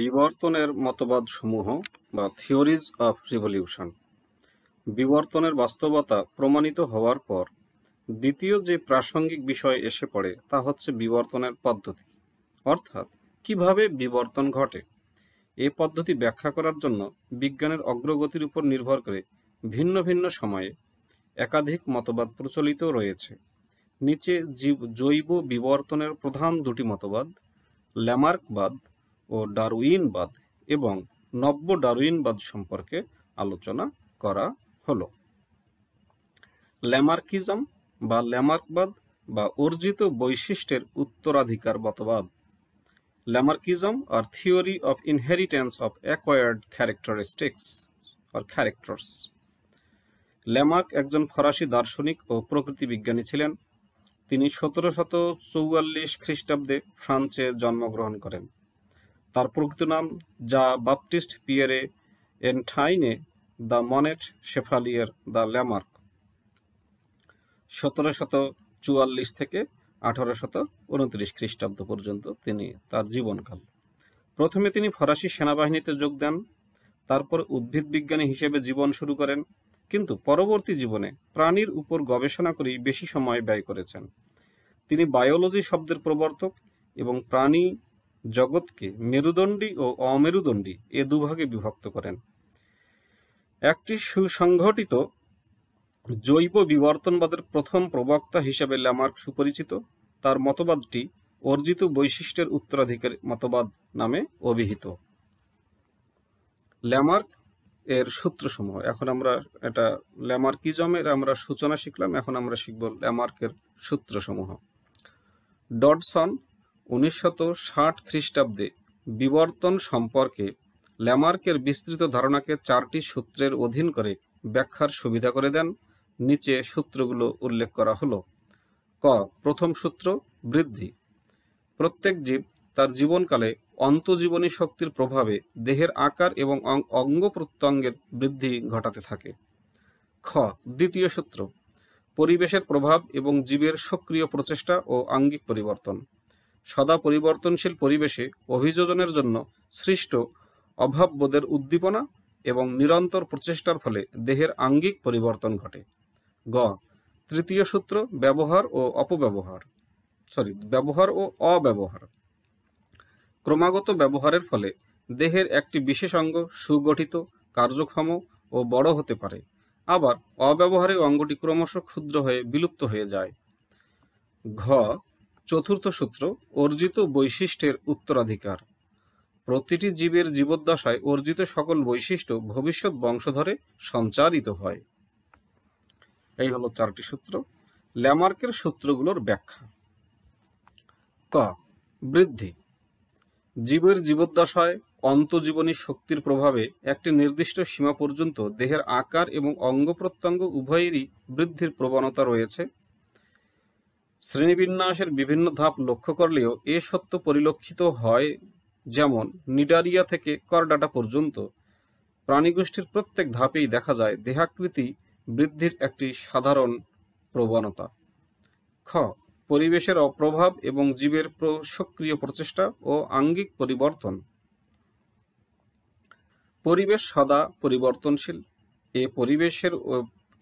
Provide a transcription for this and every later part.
বিবর্তনের মতবাদ সমূহ বা থিওরিজ অফ রিভলিউশন বিবর্তনের বাস্তবতা প্রমাণিত হওয়ার পর দ্বিতীয় যে প্রাসঙ্গিক বিষয় এসে পড়ে তা হচ্ছে বিবর্তনের পদ্ধতি অর্থাৎ কিভাবে বিবর্তন ঘটে এ পদ্ধতি ব্যাখ্যা করার জন্য বিজ্ঞানের অগ্রগতির উপর নির্ভর করে ভিন্ন ভিন্ন সময়ে একাধিক মতবাদ প্রচলিত রয়েছে নিচে জীব জৈব বিবর্তনের প্রধান দুটি মতবাদ ল্যামার্কবাদ ও ডারউইনবাদ এবং নব্য ডারউইনবাদ সম্পর্কে আলোচনা করা হল ল্যামার্কিজম বা ল্যামার্কবাদ বা অর্জিত বৈশিষ্ট্যের উত্তরাধিকার মতবাদ ল্যামার্কিজম আর theory of inheritance of acquired characteristics আর ক্যারেক্টার্স ল্যামার্ক একজন ফরাসি দার্শনিক ও প্রকৃতি বিজ্ঞানী ছিলেন তিনি সতেরো শত চৌয়াল্লিশ খ্রিস্টাব্দে ফ্রান্সে জন্মগ্রহণ করেন তার প্রকৃত নাম যা বাপটিস্ট এন ঠাইনে de Monet Chevalier de Lamarck সতেরো শত চুয়াল্লিশ থেকে আঠারো শত উনত্রিশ খ্রিস্টাব্দ পর্যন্ত তিনি তার জীবনকাল প্রথমে তিনি ফরাসি সেনাবাহিনীতে যোগ দেন তারপর উদ্ভিদ বিজ্ঞানী হিসেবে জীবন শুরু করেন কিন্তু পরবর্তী জীবনে প্রাণীর উপর গবেষণা করেই বেশি সময় ব্যয় করেছেন তিনি বায়োলজি শব্দের প্রবর্তক এবং প্রাণী জগৎকে মেরুদণ্ডী ও অমেরুদণ্ডী এ দুভাগে বিভক্ত করেন একটি সুসংগঠিত জৈব বিবর্তনবাদের প্রথম প্রবক্তা হিসেবে ল্যামার্ক সুপরিচিত তার মতবাদটি অর্জিত বৈশিষ্ট্যের উত্তরাধিকার মতবাদ নামে অভিহিত ল্যামার্ক এর সূত্রসমূহ এখন আমরা এটা ল্যামার্কিজমের আমরা সূচনা শিখলাম এখন আমরা শিখব ল্যামার্কের সূত্রসমূহ ডটসন উনিশশত ষাট খ্রিস্টাব্দে বিবর্তন সম্পর্কে ল্যামার্কের বিস্তৃত ধারণাকে চারটি সূত্রের অধীন করে ব্যাখ্যার সুবিধা করে দেন নিচে সূত্রগুলো উল্লেখ করা হলো ক প্রথম সূত্র বৃদ্ধি প্রত্যেক জীব তার জীবনকালে অন্তজীবনী শক্তির প্রভাবে দেহের আকার এবং অঙ্গ প্রত্যঙ্গের বৃদ্ধি ঘটাতে থাকে খ দ্বিতীয় সূত্র পরিবেশের প্রভাব এবং জীবের সক্রিয় প্রচেষ্টা ও আঙ্গিক পরিবর্তন সদা পরিবর্তনশীল পরিবেশে অভিযোজনের জন্য সৃষ্ট অভাববোধের উদ্দীপনা এবং নিরন্তর প্রচেষ্টার ফলে দেহের আঙ্গিক পরিবর্তন ঘটে গ তৃতীয় সূত্র ব্যবহার ও অপব্যবহার সরি ব্যবহার ও অব্যবহার ক্রমাগত ব্যবহারের ফলে দেহের একটি বিশেষ অঙ্গ সুগঠিত কার্যক্ষম ও বড় হতে পারে আবার অব্যবহারের অঙ্গটি ক্রমশ ক্ষুদ্র হয়ে বিলুপ্ত হয়ে যায় ঘ চতুর্থ সূত্র অর্জিত বৈশিষ্ট্যের উত্তরাধিকার প্রতিটি জীবের জীবদ্দশায় অর্জিত সকল বৈশিষ্ট্য ভবিষ্যৎ বংশধরে সঞ্চারিত হয় এই হলো চারটি সূত্র ল্যামার্কের সূত্রগুলোর ব্যাখ্যা ক বৃদ্ধি জীবের জীবদ্দশায় অন্তজীবনী শক্তির প্রভাবে একটি নির্দিষ্ট সীমা পর্যন্ত দেহের আকার এবং অঙ্গ প্রত্যঙ্গ উভয়েরই বৃদ্ধির প্রবণতা রয়েছে শ্রেণীবিন্যাসের বিভিন্ন ধাপ লক্ষ্য করলেও এ সত্য পরিলক্ষিত হয় যেমন নিডারিয়া থেকে করডাটা পর্যন্ত প্রাণীগোষ্ঠীর প্রত্যেক ধাপেই দেখা যায় দেহাকৃতি বৃদ্ধির একটি সাধারণ প্রবণতা খ পরিবেশের অপ্রভাব এবং জীবের সক্রিয় প্রচেষ্টা ও আঙ্গিক পরিবর্তন পরিবেশ সদা পরিবর্তনশীল এ পরিবেশের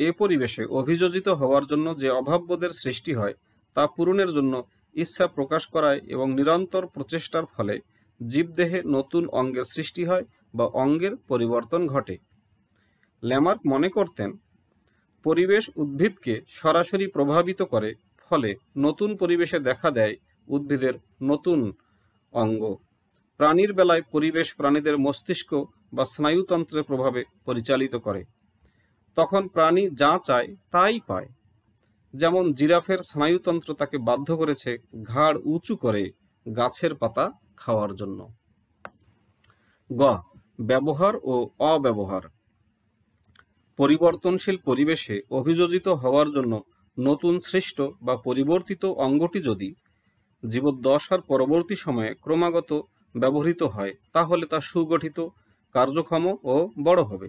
এ পরিবেশে অভিযোজিত হওয়ার জন্য যে অভাববোধের সৃষ্টি হয় তা পূরণের জন্য ইচ্ছা প্রকাশ করায় এবং নিরন্তর প্রচেষ্টার ফলে জীবদেহে নতুন অঙ্গের সৃষ্টি হয় বা অঙ্গের পরিবর্তন ঘটে ল্যামার্ক মনে করতেন পরিবেশ উদ্ভিদকে সরাসরি প্রভাবিত করে ফলে নতুন পরিবেশে দেখা দেয় উদ্ভিদের নতুন অঙ্গ প্রাণীর বেলায় পরিবেশ প্রাণীদের মস্তিষ্ক বা স্নায়ুতন্ত্রের প্রভাবে পরিচালিত করে তখন প্রাণী যা চায় তাই পায় যেমন জিরাফের স্নায়ুতন্ত্র তাকে বাধ্য করেছে ঘাড় উঁচু করে গাছের পাতা খাওয়ার জন্য গ ব্যবহার ও অব্যবহার পরিবর্তনশীল পরিবেশে অভিযোজিত হওয়ার জন্য নতুন সৃষ্ট বা পরিবর্তিত অঙ্গটি যদি জীবদ্দশার পরবর্তী সময়ে ক্রমাগত ব্যবহৃত হয় তাহলে তা সুগঠিত কার্যক্ষম ও বড় হবে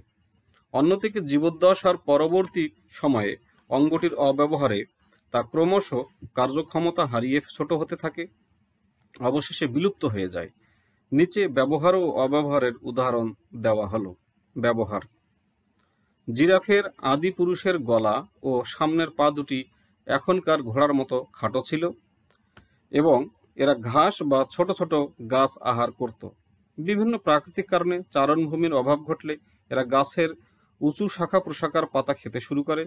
অন্যদিকে জীবদ্দশার পরবর্তী সময়ে অঙ্গটির অব্যবহারে তা ক্রমশ কার্যক্ষমতা হারিয়ে ছোট হতে থাকে অবশেষে বিলুপ্ত হয়ে যায় নিচে ব্যবহার ও অব্যবহারের উদাহরণ দেওয়া হলো ব্যবহার জিরাফের আদি পুরুষের গলা ও সামনের পা দুটি এখনকার ঘোড়ার মতো খাটো ছিল এবং এরা ঘাস বা ছোট ছোট গাছ আহার করত বিভিন্ন প্রাকৃতিক কারণে চারণভূমির অভাব ঘটলে এরা গাছের উঁচু শাখা প্রশাখার পাতা খেতে শুরু করে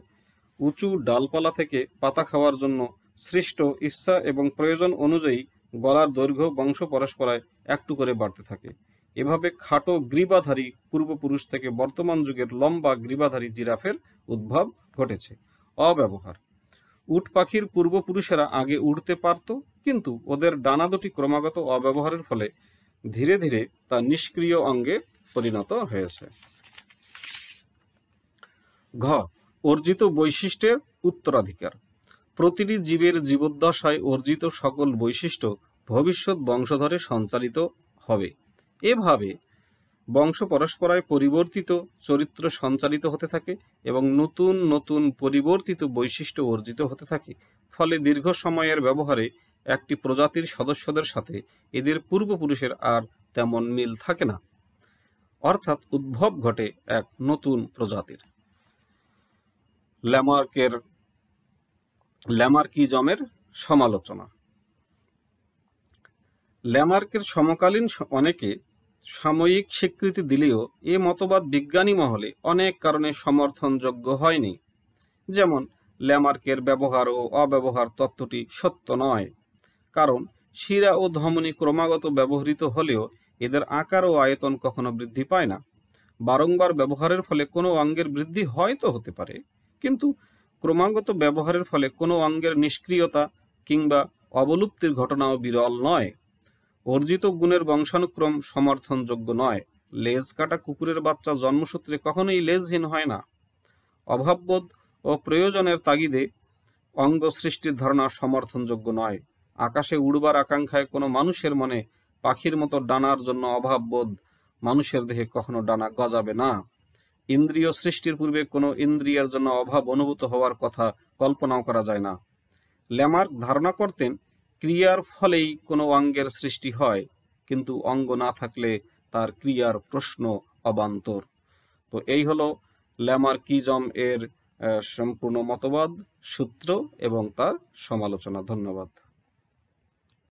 উঁচু ডালপালা থেকে পাতা খাওয়ার জন্য সৃষ্ট ইচ্ছা এবং প্রয়োজন অনুযায়ী গলার দৈর্ঘ্য বংশ পরস্পরায় একটু করে বাড়তে থাকে এভাবে খাটো গ্রীবাধারী পূর্বপুরুষ থেকে বর্তমান যুগের লম্বা গ্রীবাধারী জিরাফের উদ্ভব ঘটেছে অব্যবহার উট পাখির পূর্বপুরুষেরা আগে উঠতে পারত কিন্তু ওদের ডানা দুটি ক্রমাগত অব্যবহারের ফলে ধীরে ধীরে তা নিষ্ক্রিয় অঙ্গে পরিণত হয়েছে ঘ অর্জিত বৈশিষ্ট্যের উত্তরাধিকার প্রতিটি জীবের জীবদ্দশায় অর্জিত সকল বৈশিষ্ট্য ভবিষ্যৎ বংশধরে সঞ্চালিত হবে এভাবে বংশ পরস্পরায় পরিবর্তিত চরিত্র সঞ্চালিত হতে থাকে এবং নতুন নতুন পরিবর্তিত বৈশিষ্ট্য অর্জিত হতে থাকে ফলে দীর্ঘ সময়ের ব্যবহারে একটি প্রজাতির সদস্যদের সাথে এদের পূর্বপুরুষের আর তেমন মিল থাকে না অর্থাৎ উদ্ভব ঘটে এক নতুন প্রজাতির ল্যামার্কের ল্যামার্কিজমের সমালোচনা ল্যামার্কের সমকালীন অনেকে সাময়িক স্বীকৃতি দিলেও এ মতবাদ বিজ্ঞানী মহলে অনেক কারণে সমর্থনযোগ্য হয়নি যেমন ল্যামার্কের ব্যবহার ও অব্যবহার তত্ত্বটি সত্য নয় কারণ শিরা ও ধমনী ক্রমাগত ব্যবহৃত হলেও এদের আকার ও আয়তন কখনো বৃদ্ধি পায় না বারংবার ব্যবহারের ফলে কোনো অঙ্গের বৃদ্ধি হয়তো হতে পারে কিন্তু ক্রমাগত ব্যবহারের ফলে কোনো অঙ্গের নিষ্ক্রিয়তা কিংবা অবলুপ্তির ঘটনাও বিরল নয় অর্জিত গুণের বংশানুক্রম সমর্থনযোগ্য নয় লেজ কাটা কুকুরের বাচ্চা জন্মসূত্রে কখনোই লেজহীন হয় না অভাববোধ ও প্রয়োজনের তাগিদে অঙ্গ সৃষ্টির ধারণা সমর্থনযোগ্য নয় আকাশে উড়বার আকাঙ্ক্ষায় কোনো মানুষের মনে পাখির মতো ডানার জন্য অভাববোধ মানুষের দেহে কখনো ডানা গজাবে না ইন্দ্রিয় সৃষ্টির পূর্বে কোনো ইন্দ্রিয়ের জন্য অভাব অনুভূত হওয়ার কথা কল্পনাও করা যায় না ল্যামার্ক ধারণা করতেন ক্রিয়ার ফলেই কোনো অঙ্গের সৃষ্টি হয় কিন্তু অঙ্গ না থাকলে তার ক্রিয়ার প্রশ্ন অবান্তর তো এই হলো ল্যামার্কিজম এর সম্পূর্ণ মতবাদ সূত্র এবং তার সমালোচনা ধন্যবাদ